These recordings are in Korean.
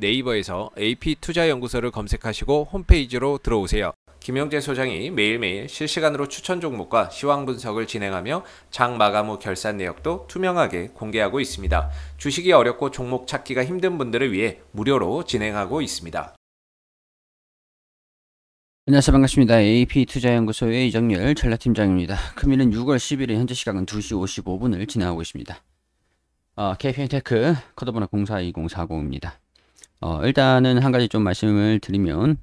네이버에서 AP투자연구소를 검색하시고 홈페이지로 들어오세요. 김영재 소장이 매일매일 실시간으로 추천 종목과 시황 분석을 진행하며 장 마감 후 결산 내역도 투명하게 공개하고 있습니다. 주식이 어렵고 종목 찾기가 힘든 분들을 위해 무료로 진행하고 있습니다. 안녕하세요 반갑습니다. AP투자연구소의 이정열 전략팀장입니다. 금일은 6월 10일 현재 시각은 2시 55분을 지나고 있습니다. 어, KPN테크 커드번호 042040입니다. 어, 일단은 한 가지 좀 말씀을 드리면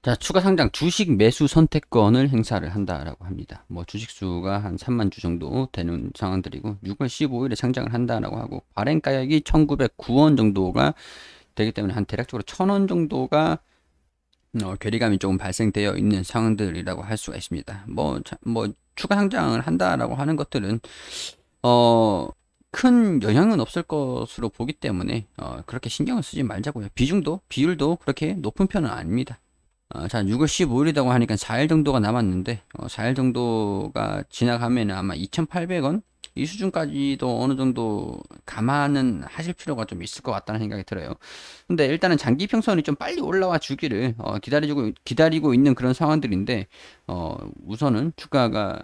자 추가 상장 주식 매수 선택권을 행사를 한다라고 합니다. 뭐 주식 수가 한 3만 주 정도 되는 상황들이고 6월 15일에 상장을 한다라고 하고 발행 가액이 1,909원 정도가 되기 때문에 한 대략적으로 1,000원 정도가 어, 괴리감이 조금 발생되어 있는 상황들이라고 할 수가 있습니다. 뭐, 자, 뭐 추가 상장을 한다라고 하는 것들은 어큰 영향은 없을 것으로 보기 때문에 어, 그렇게 신경을 쓰지 말자고요. 비중도 비율도 그렇게 높은 편은 아닙니다. 어, 자 6월 15일이라고 하니까 4일 정도가 남았는데 어, 4일 정도가 지나가면 아마 2,800원 이 수준까지도 어느 정도 감안은 하실 필요가 좀 있을 것 같다는 생각이 들어요. 근데 일단은 장기 평선이 좀 빨리 올라와 주기를 어, 기다리고 기다리고 있는 그런 상황들인데 어, 우선은 주가가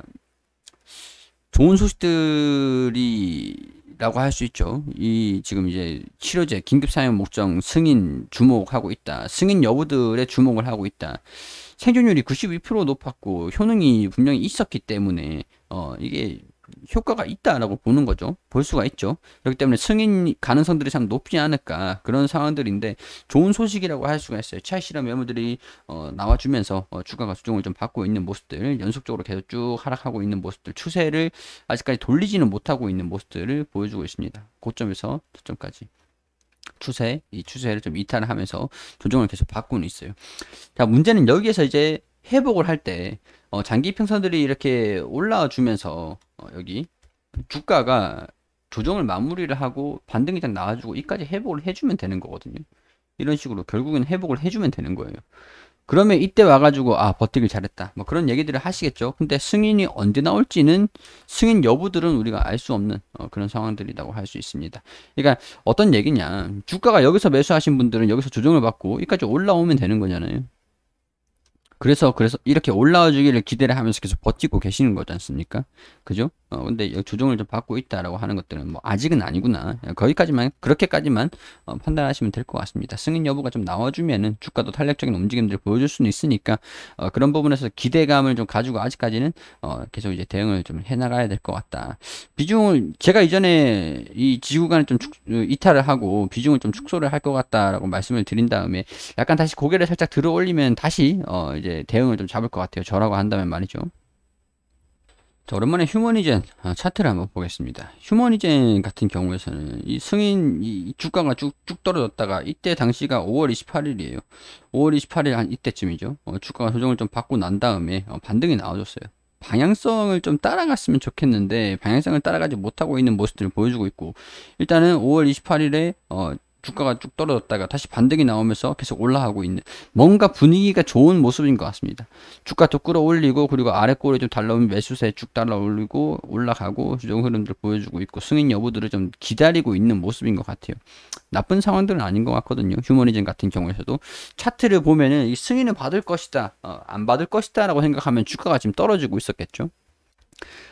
좋은 소식들이 라고 할 수 있죠. 이 지금 이제 치료제 긴급 사용 목적 승인 주목하고 있다. 승인 여부들의 주목을 하고 있다. 생존율이 92% 높았고 효능이 분명히 있었기 때문에 어 이게 효과가 있다라고 보는 거죠. 볼 수가 있죠. 그렇기 때문에 승인 가능성들이 참 높지 않을까 그런 상황들인데 좋은 소식이라고 할 수가 있어요. 차실라 매물들이 어, 나와주면서 어, 주가가 수정을좀 받고 있는 모습들 연속적으로 계속 쭉 하락하고 있는 모습들 추세를 아직까지 돌리지는 못하고 있는 모습들을 보여주고 있습니다. 고점에서 저점까지. 추세, 이 추세를 좀 이탈하면서 조정을 계속 받고는 있어요. 자, 문제는 여기에서 이제 회복을 할때 어, 장기 평선들이 이렇게 올라와 주면서 어, 여기 주가가 조정을 마무리를 하고 반등이 딱 나와주고 이까지 회복을 해주면 되는 거거든요. 이런 식으로 결국엔 회복을 해주면 되는 거예요. 그러면 이때 와가지고 아 버티길 잘했다 뭐 그런 얘기들을 하시겠죠. 근데 승인이 언제 나올지는 승인 여부들은 우리가 알 수 없는 어, 그런 상황들이라고 할 수 있습니다. 그러니까 어떤 얘기냐 주가가 여기서 매수하신 분들은 여기서 조정을 받고 이까지 올라오면 되는 거잖아요. 그래서 그래서 이렇게 올라와 주기를 기대를 하면서 계속 버티고 계시는 거지 않습니까? 그죠? 어, 근데 조정을 좀 받고 있다라고 하는 것들은 뭐 아직은 아니구나. 예, 거기까지만 그렇게까지만 어, 판단하시면 될 것 같습니다. 승인 여부가 좀 나와주면은 주가도 탄력적인 움직임들을 보여줄 수는 있으니까 어, 그런 부분에서 기대감을 좀 가지고 아직까지는 어, 계속 이제 대응을 좀 해나가야 될 것 같다. 비중을 제가 이전에 이 지구간을 좀 축, 어, 이탈을 하고 비중을 좀 축소를 할 것 같다라고 말씀을 드린 다음에 약간 다시 고개를 살짝 들어 올리면 다시 어, 이제 대응을 좀 잡을 것 같아요. 저라고 한다면 말이죠. 자, 오랜만에 휴머니젠 아, 차트를 한번 보겠습니다. 휴머니젠 같은 경우에서는 이 승인 이 주가가 쭉쭉 떨어졌다가 이때 당시가 5월 28일이에요. 5월 28일 한 이때쯤이죠. 어, 주가가 조정을 좀 받고 난 다음에 어, 반등이 나와줬어요. 방향성을 좀 따라갔으면 좋겠는데 방향성을 따라가지 못하고 있는 모습들을 보여주고 있고 일단은 5월 28일에 어, 주가가 쭉 떨어졌다가 다시 반등이 나오면서 계속 올라가고 있는 뭔가 분위기가 좋은 모습인 것 같습니다. 주가 도 끌어올리고 그리고 아래 꼬리 좀 달라오면 매수세 쭉 달라올리고 올라가고 주종 흐름들 보여주고 있고 승인 여부들을 좀 기다리고 있는 모습인 것 같아요. 나쁜 상황들은 아닌 것 같거든요. 휴머니즘 같은 경우에서도 차트를 보면은 이 승인을 받을 것이다, 어, 안 받을 것이다라고 생각하면 주가가 지금 떨어지고 있었겠죠.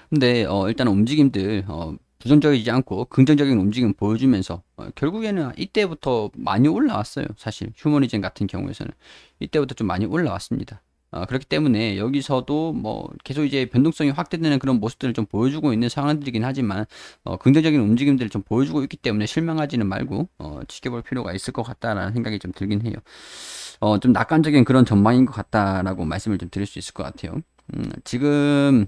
근데 어, 일단 움직임들 어, 부정적이지 않고 긍정적인 움직임 보여주면서 어, 결국에는 이때부터 많이 올라왔어요. 사실 휴머니즘 같은 경우에서는 이때부터 좀 많이 올라왔습니다. 아, 그렇기 때문에 여기서도 뭐 계속 이제 변동성이 확대되는 그런 모습들을 좀 보여주고 있는 상황들이긴 하지만 어, 긍정적인 움직임들을 좀 보여주고 있기 때문에 실망하지는 말고 어, 지켜볼 필요가 있을 것 같다라는 생각이 좀 들긴 해요. 좀 낙관적인 그런 전망인 것 같다라고 말씀을 좀 드릴 수 있을 것 같아요. 음, 지금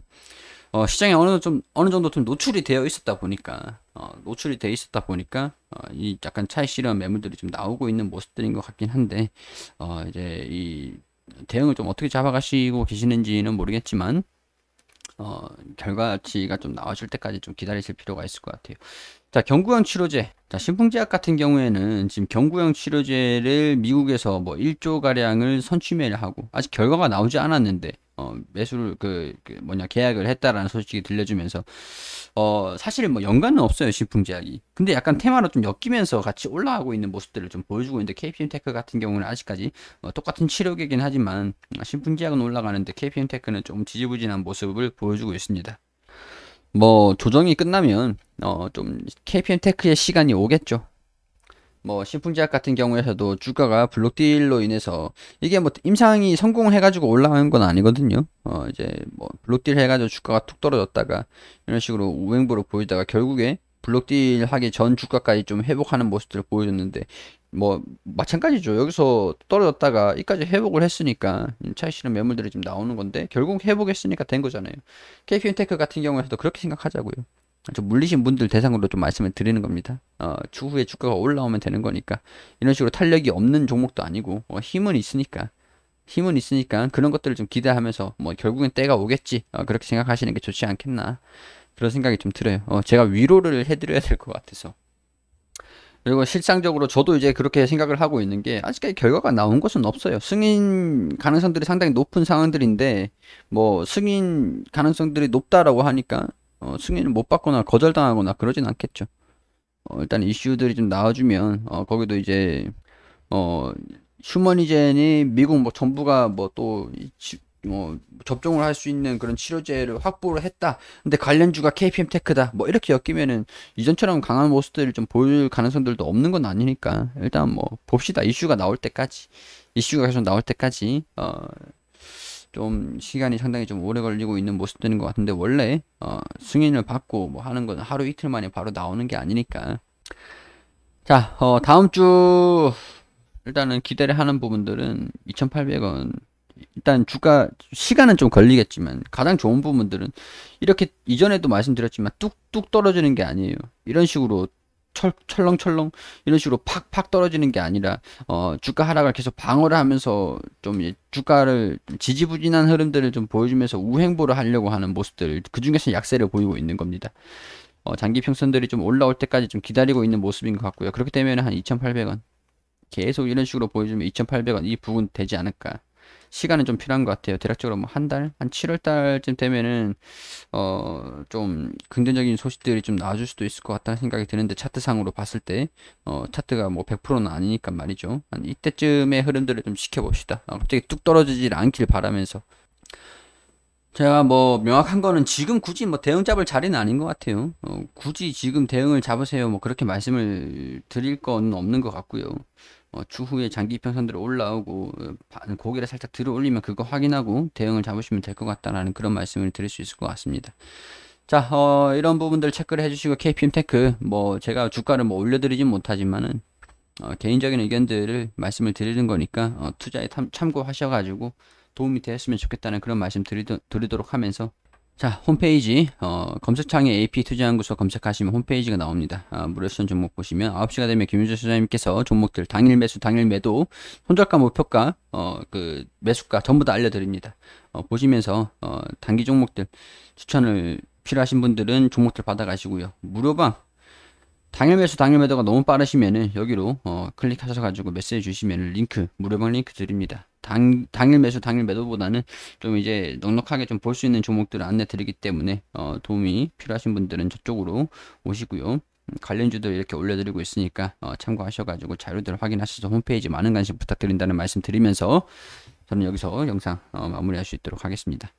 어, 시장에 어느 좀 어느 정도 좀 노출이 되어 있었다 보니까 어, 노출이 되어 있었다 보니까 어, 이 약간 차익 실현 매물들이 좀 나오고 있는 모습들인 것 같긴 한데 어, 이제 이 대응을 좀 어떻게 잡아가시고 계시는지는 모르겠지만 어, 결과치가 좀 나와줄 때까지 좀 기다리실 필요가 있을 것 같아요. 자, 경구형 치료제. 자, 신풍제약 같은 경우에는 지금 경구형 치료제를 미국에서 뭐 1조가량을 선취매를 하고 아직 결과가 나오지 않았는데 어, 매수를 그, 그 뭐냐 계약을 했다라는 소식이 들려주면서 어사실뭐 연관은 없어요 신품 제약이 근데 약간 테마로 좀 엮이면서 같이 올라가고 있는 모습들을 좀 보여주고 있는데 KPM테크 같은 경우는 아직까지 어, 똑같은 치료계긴 이 하지만 신품 제약은 올라가는데 KPM테크는 좀 지지부진한 모습을 보여주고 있습니다 뭐 조정이 끝나면 어좀 KPM테크의 시간이 오겠죠 뭐 신풍제약 같은 경우에서도 주가가 블록딜로 인해서 이게 뭐 임상이 성공해가지고 올라가는 건 아니거든요. 어 이제 뭐 블록딜 해가지고 주가가 툭 떨어졌다가 이런 식으로 우행보로 보이다가 결국에 블록딜 하기 전 주가까지 좀 회복하는 모습들을 보여줬는데 뭐 마찬가지죠. 여기서 떨어졌다가 이까지 회복을 했으니까 차이시는 매물들이 지금 나오는 건데 결국 회복했으니까 된 거잖아요. KP인테크 같은 경우에도 서 그렇게 생각하자고요. 좀 물리신 분들 대상으로 좀 말씀을 드리는 겁니다. 어, 추후에 주가가 올라오면 되는 거니까 이런 식으로 탄력이 없는 종목도 아니고 어, 힘은 있으니까 힘은 있으니까 그런 것들을 좀 기대하면서 뭐 결국엔 때가 오겠지 어, 그렇게 생각하시는 게 좋지 않겠나 그런 생각이 좀 들어요. 어, 제가 위로를 해드려야 될 것 같아서. 그리고 실상적으로 저도 이제 그렇게 생각을 하고 있는 게 아직까지 결과가 나온 것은 없어요. 승인 가능성들이 상당히 높은 상황들인데 뭐 승인 가능성들이 높다라고 하니까 어, 승인을 못 받거나 거절당하거나 그러진 않겠죠. 어, 일단 이슈들이 좀 나와주면 어, 거기도 이제 어, 휴머니젠이 미국 뭐 정부가 뭐또 뭐 접종을 할 수 있는 그런 치료제를 확보를 했다. 근데 관련주가 KPM 테크다. 뭐 이렇게 엮이면은 이전처럼 강한 모습들을 좀 보일 가능성들도 없는 건 아니니까 일단 뭐 봅시다. 이슈가 나올 때까지 이슈가 계속 나올 때까지 어좀 시간이 상당히 좀 오래 걸리고 있는 모습들인 것 같은데 원래 어, 승인을 받고 뭐 하는 건 하루 이틀 만에 바로 나오는 게 아니니까 자 어, 다음 주 일단은 기대를 하는 부분들은 2,800원 일단 주가 시간은 좀 걸리겠지만 가장 좋은 부분들은 이렇게 이전에도 말씀드렸지만 뚝뚝 떨어지는 게 아니에요 이런 식으로 철, 철렁철렁 이런 식으로 팍팍 떨어지는 게 아니라 어, 주가 하락을 계속 방어를 하면서 좀 주가를 지지부진한 흐름들을 좀 보여주면서 우행보를 하려고 하는 모습들 그 중에서 약세를 보이고 있는 겁니다. 어, 장기 평선들이 좀 올라올 때까지 좀 기다리고 있는 모습인 것 같고요. 그렇게 되면 한 2,800원 계속 이런 식으로 보여주면 2,800원 이 부분 되지 않을까 시간은 좀 필요한 것 같아요. 대략적으로 뭐 한 달, 한 7월 달쯤 되면은 어좀 긍정적인 소식들이 좀나아질 수도 있을 것 같다는 생각이 드는데 차트상으로 봤을 때어 차트가 뭐 100%는 아니니까 말이죠. 한 이때쯤의 흐름들을 좀 지켜봅시다. 어, 갑자기 뚝 떨어지질 않길 바라면서 제가 뭐 명확한 거는 지금 굳이 뭐 대응 잡을 자리는 아닌 것 같아요. 어, 굳이 지금 대응을 잡으세요. 뭐 그렇게 말씀을 드릴 건 없는 것 같고요. 어, 추후에 장기 이평선들 올라오고 어, 고개를 살짝 들어 올리면 그거 확인하고 대응을 잡으시면 될 것 같다라는 그런 말씀을 드릴 수 있을 것 같습니다. 자, 어, 이런 부분들 체크를 해주시고 KPM테크 뭐 제가 주가를 뭐 올려드리진 못하지만은 어, 개인적인 의견들을 말씀을 드리는 거니까 어, 투자에 탐, 참고하셔가지고 도움이 되었으면 좋겠다는 그런 말씀 드리도, 드리도록 하면서 자 홈페이지 어, 검색창에 AP 투자연구소 검색하시면 홈페이지가 나옵니다. 아, 무료 수험 종목 보시면 9시가 되면 김윤주 소장님께서 종목들 당일 매수, 당일 매도, 손절가, 목표가, 어, 그 매수가 전부 다 알려드립니다. 어, 보시면서 어, 단기 종목들 추천을 필요하신 분들은 종목들 받아가시고요. 무료방 당일 매수, 당일 매도가 너무 빠르시면은 여기로 어, 클릭하셔가지고 메시지 주시면 링크 무료방 링크 드립니다. 당, 당일 매수, 당일 매도보다는 좀 이제 넉넉하게 좀 볼 수 있는 종목들을 안내 드리기 때문에 어, 도움이 필요하신 분들은 저쪽으로 오시고요. 음, 관련주들 이렇게 올려드리고 있으니까 어, 참고하셔가지고 자료들 확인하셔서 홈페이지 많은 관심 부탁드린다는 말씀 드리면서 저는 여기서 영상 어, 마무리할 수 있도록 하겠습니다.